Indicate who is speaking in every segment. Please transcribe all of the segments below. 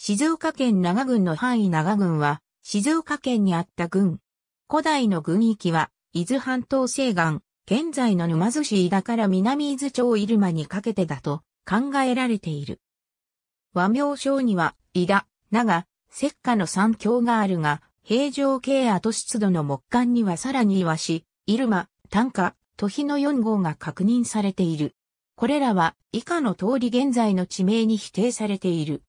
Speaker 1: 静岡県長郡の範囲長郡は、静岡県にあった郡。古代の郡域は、伊豆半島西岸、現在の沼津市伊田から南伊豆町入間にかけてだと考えられている。和名称には、伊田、長、石化の三峡があるが、平城京跡湿度の木管にはさらに岩市、入間、短歌、都比の四号が確認されている。これらは以下の通り現在の地名に否定されている。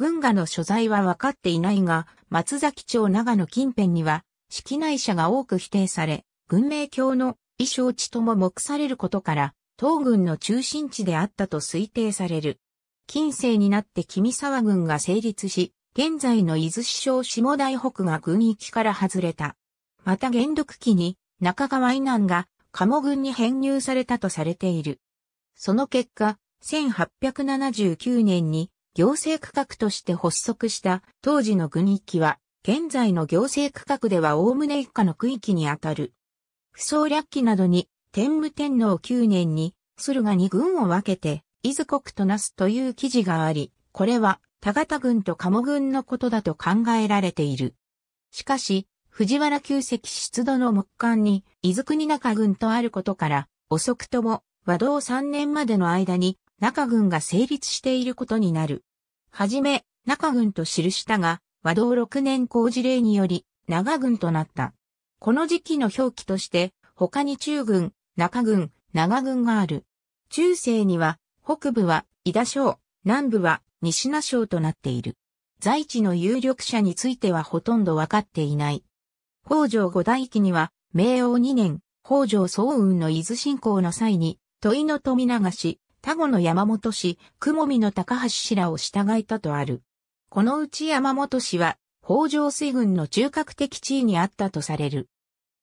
Speaker 1: 軍画の所在は分かっていないが、松崎町長野近辺には、式内者が多く否定され、軍名教の衣装地とも目されることから、東軍の中心地であったと推定される。近世になって君沢軍が成立し、現在の伊豆市省下大北が軍域から外れた。また元禄期に中川以南が鴨軍に編入されたとされている。その結果、1879年に行政区画として発足した当時の軍域は、現在の行政区画では概ね以下の区域にあたる。不走略記などに、天武天皇9年に、駿河に軍を分けて、伊豆国となすという記事があり、これは、田方軍と鴨軍のことだと考えられている。しかし、藤原旧石出土の木簡に、伊豆国中軍とあることから、遅くとも、和道3年までの間に、中軍が成立していることになる。はじめ、中軍と記したが、和道六年工事令により、長軍となった。この時期の表記として、他に中軍、中軍、長軍がある。中世には、北部は、伊田省、南部は、西名省となっている。在地の有力者についてはほとんどわかっていない。北条五代記には、明王2年、北条早雲の伊豆侵攻の際に、問いの富永氏、他後の山本氏、雲見の高橋氏らを従えたとある。このうち山本氏は、北条水軍の中核的地位にあったとされる。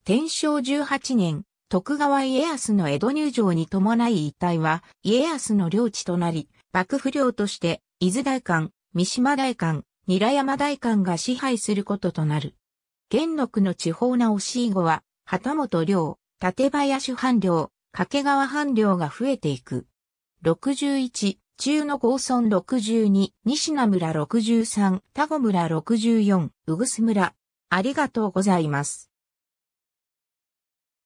Speaker 1: 天正18年、徳川家康の江戸入城に伴い遺体は家康の領地となり、幕府領として伊豆大官、三島大官、ニラ山大官が支配することとなる。元禄の地方直し以後は、旗本領、立林藩領、掛川藩領が増えていく。61、中野高村62、西名村63、田子村64、うぐす村。ありがとうございます。